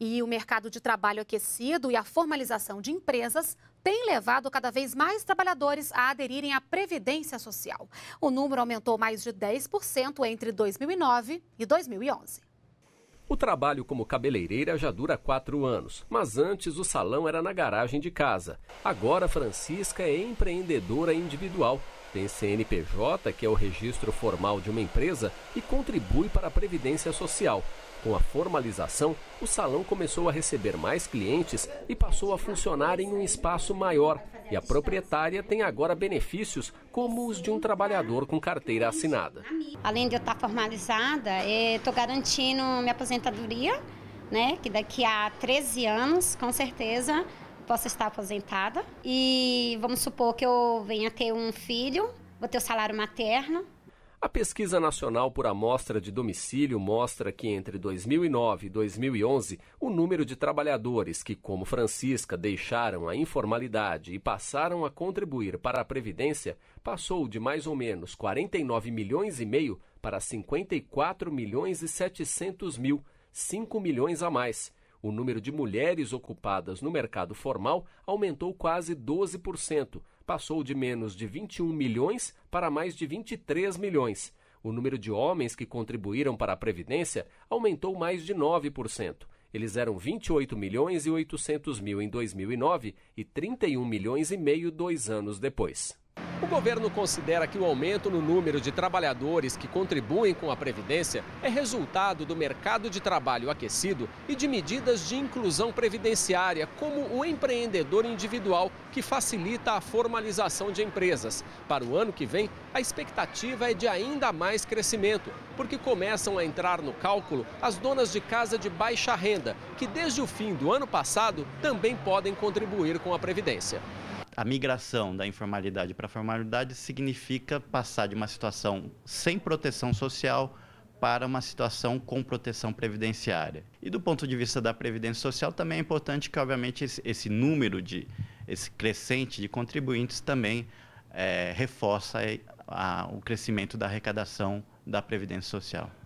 E o mercado de trabalho aquecido e a formalização de empresas tem levado cada vez mais trabalhadores a aderirem à Previdência Social. O número aumentou mais de 10% entre 2009 e 2011. O trabalho como cabeleireira já dura quatro anos, mas antes o salão era na garagem de casa. Agora Francisca é empreendedora individual tem CNPJ, que é o registro formal de uma empresa e contribui para a previdência social. Com a formalização, o salão começou a receber mais clientes e passou a funcionar em um espaço maior. E a proprietária tem agora benefícios como os de um trabalhador com carteira assinada. Além de eu estar formalizada, estou eh, garantindo minha aposentadoria, né? Que daqui a 13 anos, com certeza, posso estar aposentada e vamos supor que eu venha ter um filho, vou ter o salário materno. A pesquisa nacional por amostra de domicílio mostra que entre 2009 e 2011, o número de trabalhadores que, como Francisca, deixaram a informalidade e passaram a contribuir para a previdência passou de mais ou menos 49 milhões e meio para 54 milhões e 700 mil, 5 milhões a mais. O número de mulheres ocupadas no mercado formal aumentou quase 12%, passou de menos de 21 milhões para mais de 23 milhões. O número de homens que contribuíram para a Previdência aumentou mais de 9%. Eles eram 28 milhões e 800 mil em 2009 e 31 milhões e meio dois anos depois. O governo considera que o aumento no número de trabalhadores que contribuem com a Previdência é resultado do mercado de trabalho aquecido e de medidas de inclusão previdenciária, como o empreendedor individual, que facilita a formalização de empresas. Para o ano que vem, a expectativa é de ainda mais crescimento, porque começam a entrar no cálculo as donas de casa de baixa renda, que desde o fim do ano passado também podem contribuir com a Previdência a migração da informalidade para a formalidade significa passar de uma situação sem proteção social para uma situação com proteção previdenciária. E do ponto de vista da previdência social, também é importante que, obviamente, esse, esse número de esse crescente de contribuintes também é, reforça a, a, o crescimento da arrecadação da previdência social.